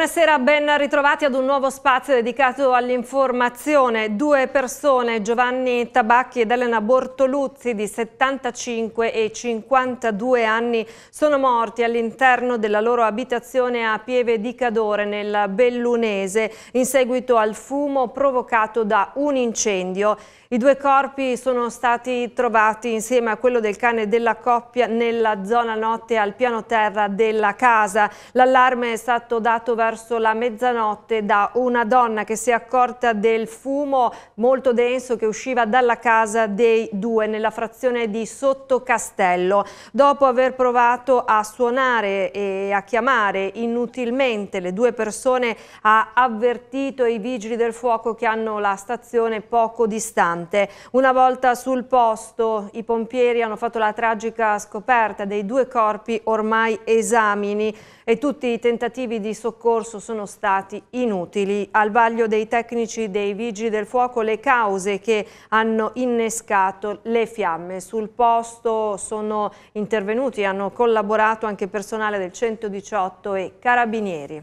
Buonasera, ben ritrovati ad un nuovo spazio dedicato all'informazione. Due persone, Giovanni Tabacchi ed Elena Bortoluzzi, di 75 e 52 anni, sono morti all'interno della loro abitazione a Pieve di Cadore, nel Bellunese, in seguito al fumo provocato da un incendio. I due corpi sono stati trovati insieme a quello del cane della coppia nella zona notte al piano terra della casa. L'allarme è stato dato verso la mezzanotte da una donna che si è accorta del fumo molto denso che usciva dalla casa dei due nella frazione di Sottocastello. Dopo aver provato a suonare e a chiamare inutilmente le due persone ha avvertito i vigili del fuoco che hanno la stazione poco distante pesante. Una volta sul posto i pompieri hanno fatto la tragica scoperta dei due corpi ormai esamini e tutti i tentativi di soccorso sono stati inutili. Al vaglio dei tecnici dei vigili del fuoco le cause che hanno innescato le fiamme. Sul posto sono intervenuti, hanno collaborato anche personale del 118 e carabinieri.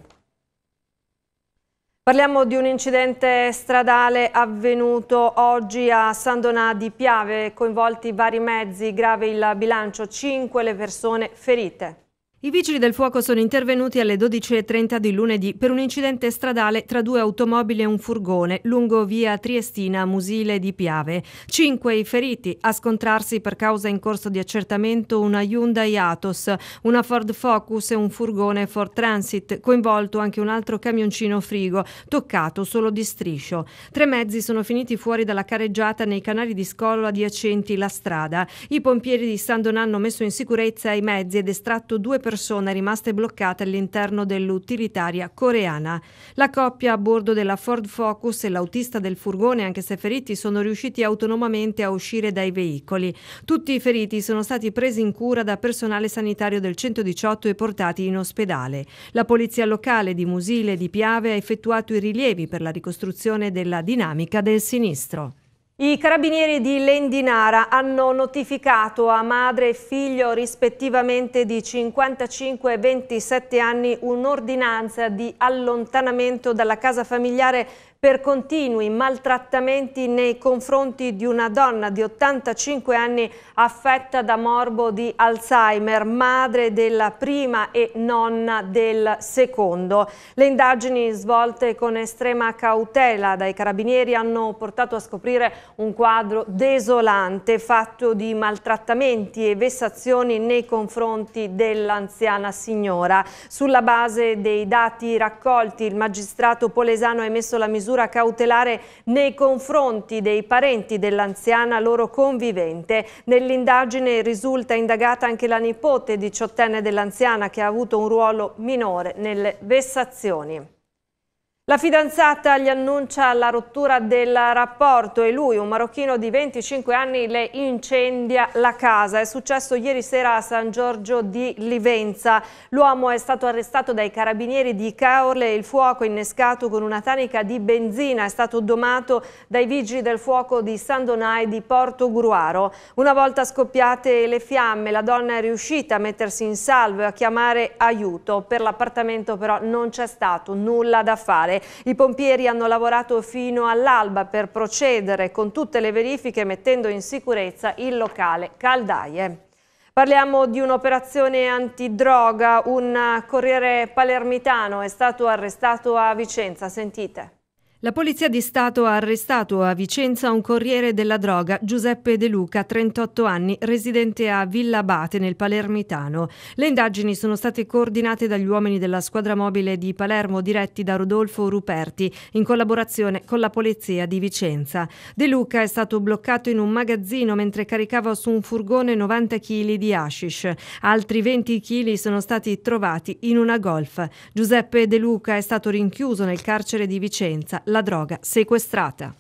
Parliamo di un incidente stradale avvenuto oggi a San Donà di Piave, coinvolti vari mezzi, grave il bilancio, 5 le persone ferite. I vigili del fuoco sono intervenuti alle 12.30 di lunedì per un incidente stradale tra due automobili e un furgone lungo via Triestina Musile di Piave. Cinque i feriti a scontrarsi per causa in corso di accertamento una Hyundai Atos, una Ford Focus e un furgone Ford Transit, coinvolto anche un altro camioncino frigo, toccato solo di striscio. Tre mezzi sono finiti fuori dalla careggiata nei canali di scollo adiacenti la strada. I pompieri di San Donà hanno messo in sicurezza i mezzi ed estratto due persone persone rimaste bloccate all'interno dell'utilitaria coreana. La coppia a bordo della Ford Focus e l'autista del furgone, anche se feriti, sono riusciti autonomamente a uscire dai veicoli. Tutti i feriti sono stati presi in cura da personale sanitario del 118 e portati in ospedale. La polizia locale di Musile e di Piave ha effettuato i rilievi per la ricostruzione della dinamica del sinistro. I carabinieri di Lendinara hanno notificato a madre e figlio rispettivamente di 55 e 27 anni un'ordinanza di allontanamento dalla casa familiare per continui maltrattamenti nei confronti di una donna di 85 anni affetta da morbo di Alzheimer, madre della prima e nonna del secondo. Le indagini svolte con estrema cautela dai carabinieri hanno portato a scoprire un quadro desolante fatto di maltrattamenti e vessazioni nei confronti dell'anziana signora. Sulla base dei dati raccolti il magistrato polesano ha emesso la misura misura cautelare nei confronti dei parenti dell'anziana loro convivente. Nell'indagine risulta indagata anche la nipote diciottenne dell'anziana che ha avuto un ruolo minore nelle vessazioni. La fidanzata gli annuncia la rottura del rapporto e lui, un marocchino di 25 anni, le incendia la casa. È successo ieri sera a San Giorgio di Livenza. L'uomo è stato arrestato dai carabinieri di Caorle. Il fuoco innescato con una tanica di benzina è stato domato dai vigili del fuoco di San Donai di Porto Gruaro. Una volta scoppiate le fiamme, la donna è riuscita a mettersi in salvo e a chiamare aiuto. Per l'appartamento però non c'è stato nulla da fare mare. I pompieri hanno lavorato fino all'alba per procedere con tutte le verifiche mettendo in sicurezza il locale Caldaie. Parliamo di un'operazione antidroga, un corriere palermitano è stato arrestato a Vicenza, sentite. La Polizia di Stato ha arrestato a Vicenza un corriere della droga, Giuseppe De Luca, 38 anni, residente a Villa Abate nel Palermitano. Le indagini sono state coordinate dagli uomini della squadra mobile di Palermo diretti da Rodolfo Ruperti in collaborazione con la Polizia di Vicenza. De Luca è stato bloccato in un magazzino mentre caricava su un furgone 90 kg di hashish. Altri 20 kg sono stati trovati in una golf. Giuseppe De Luca è stato rinchiuso nel carcere di Vicenza la droga sequestrata.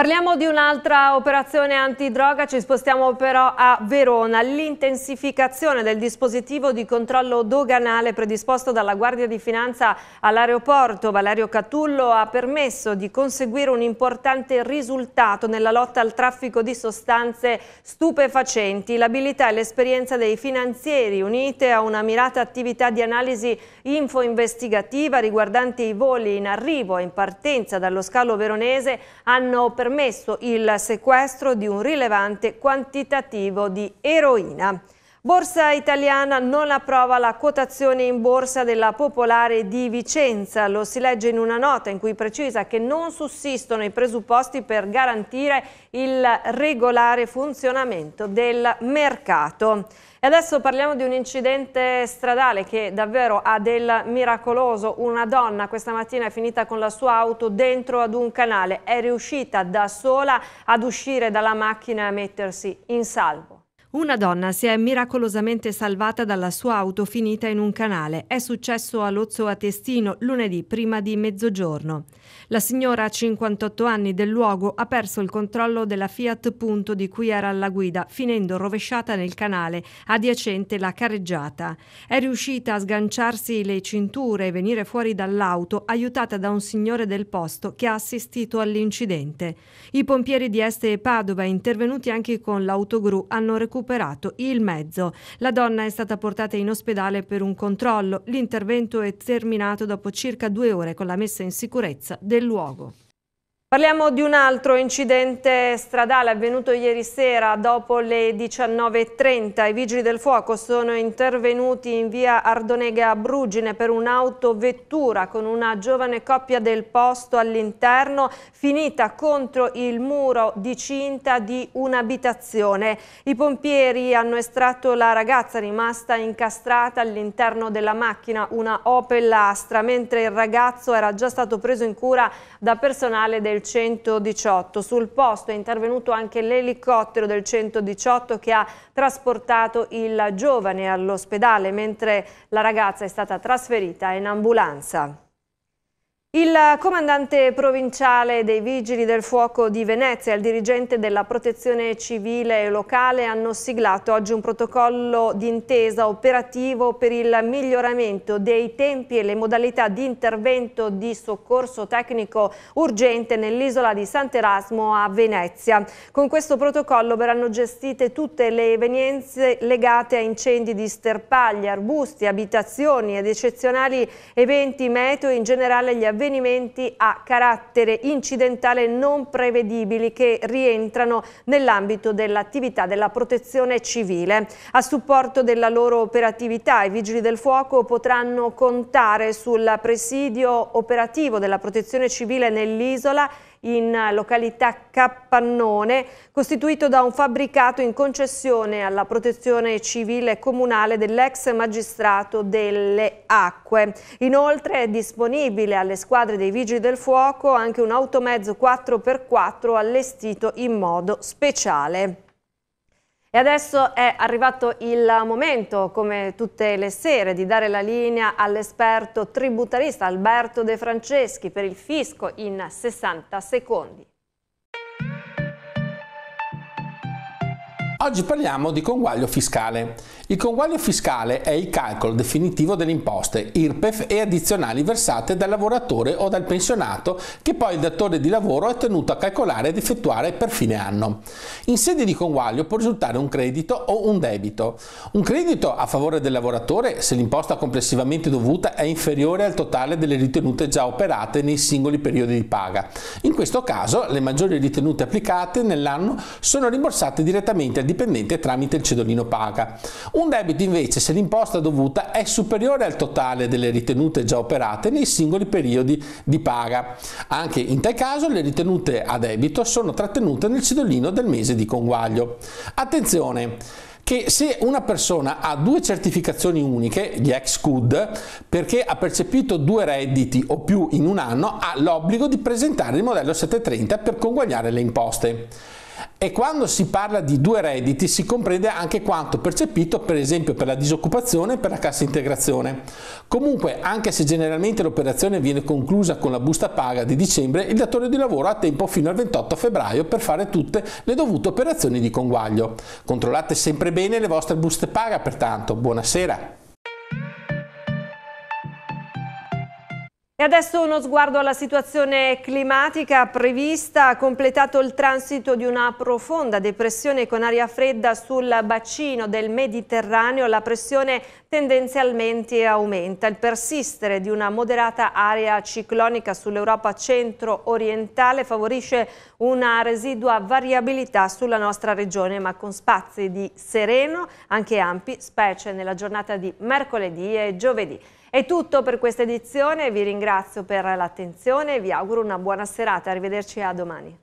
Parliamo di un'altra operazione antidroga, ci spostiamo però a Verona. L'intensificazione del dispositivo di controllo doganale predisposto dalla Guardia di Finanza all'aeroporto Valerio Catullo ha permesso di conseguire un importante risultato nella lotta al traffico di sostanze stupefacenti. L'abilità e l'esperienza dei finanzieri unite a una mirata attività di analisi info-investigativa riguardanti i voli in arrivo e in partenza dallo scalo veronese hanno permesso permesso il sequestro di un rilevante quantitativo di eroina. Borsa italiana non approva la quotazione in borsa della Popolare di Vicenza. Lo si legge in una nota in cui precisa che non sussistono i presupposti per garantire il regolare funzionamento del mercato. E adesso parliamo di un incidente stradale che davvero ha del miracoloso. Una donna questa mattina è finita con la sua auto dentro ad un canale. È riuscita da sola ad uscire dalla macchina e a mettersi in salvo. Una donna si è miracolosamente salvata dalla sua auto finita in un canale. È successo a Lozzo a Testino lunedì prima di mezzogiorno. La signora a 58 anni del luogo ha perso il controllo della Fiat Punto di cui era alla guida, finendo rovesciata nel canale adiacente la careggiata. È riuscita a sganciarsi le cinture e venire fuori dall'auto, aiutata da un signore del posto che ha assistito all'incidente. I pompieri di Este e Padova, intervenuti anche con l'autogru, hanno recuperato recuperato il mezzo. La donna è stata portata in ospedale per un controllo. L'intervento è terminato dopo circa due ore con la messa in sicurezza del luogo. Parliamo di un altro incidente stradale avvenuto ieri sera dopo le 19.30. I vigili del fuoco sono intervenuti in via Ardonega a Brugine per un'autovettura con una giovane coppia del posto all'interno finita contro il muro di cinta di un'abitazione. I pompieri hanno estratto la ragazza rimasta incastrata all'interno della macchina, una Opel Astra, mentre il ragazzo era già stato preso in cura da personale del 118. Sul posto è intervenuto anche l'elicottero del 118 che ha trasportato il giovane all'ospedale, mentre la ragazza è stata trasferita in ambulanza. Il comandante provinciale dei Vigili del Fuoco di Venezia e il dirigente della protezione civile locale hanno siglato oggi un protocollo d'intesa operativo per il miglioramento dei tempi e le modalità di intervento di soccorso tecnico urgente nell'isola di Sant'Erasmo a Venezia. Con questo protocollo verranno gestite tutte le evenienze legate a incendi di sterpagli, arbusti, abitazioni ed eccezionali eventi meteo e in generale gli avvenimenti avvenimenti a carattere incidentale non prevedibili che rientrano nell'ambito dell'attività della protezione civile. A supporto della loro operatività i Vigili del Fuoco potranno contare sul presidio operativo della protezione civile nell'isola in località Cappannone, costituito da un fabbricato in concessione alla protezione civile comunale dell'ex magistrato delle acque. Inoltre è disponibile alle squadre dei Vigili del Fuoco anche un automezzo 4x4 allestito in modo speciale. E adesso è arrivato il momento, come tutte le sere, di dare la linea all'esperto tributarista Alberto De Franceschi per il fisco in 60 secondi. Oggi parliamo di conguaglio fiscale. Il conguaglio fiscale è il calcolo definitivo delle imposte, IRPEF e addizionali versate dal lavoratore o dal pensionato che poi il datore di lavoro è tenuto a calcolare ed effettuare per fine anno. In sede di conguaglio può risultare un credito o un debito. Un credito a favore del lavoratore se l'imposta complessivamente dovuta è inferiore al totale delle ritenute già operate nei singoli periodi di paga. In questo caso le maggiori ritenute applicate nell'anno sono rimborsate direttamente al dipendente tramite il cedolino paga. Un debito invece se l'imposta dovuta è superiore al totale delle ritenute già operate nei singoli periodi di paga. Anche in tal caso le ritenute a debito sono trattenute nel cedolino del mese di conguaglio. Attenzione! che se una persona ha due certificazioni uniche, gli ex CUD, perché ha percepito due redditi o più in un anno, ha l'obbligo di presentare il modello 730 per conguagliare le imposte. E quando si parla di due redditi si comprende anche quanto percepito per esempio per la disoccupazione e per la cassa integrazione. Comunque, anche se generalmente l'operazione viene conclusa con la busta paga di dicembre, il datore di lavoro ha tempo fino al 28 febbraio per fare tutte le dovute operazioni di conguaglio. Controllate sempre bene le vostre buste paga pertanto. Buonasera! E adesso uno sguardo alla situazione climatica prevista, completato il transito di una profonda depressione con aria fredda sul bacino del Mediterraneo, la pressione tendenzialmente aumenta. Il persistere di una moderata area ciclonica sull'Europa centro-orientale favorisce una residua variabilità sulla nostra regione, ma con spazi di sereno, anche ampi, specie nella giornata di mercoledì e giovedì. È tutto per questa edizione, vi ringrazio per l'attenzione e vi auguro una buona serata, arrivederci a domani.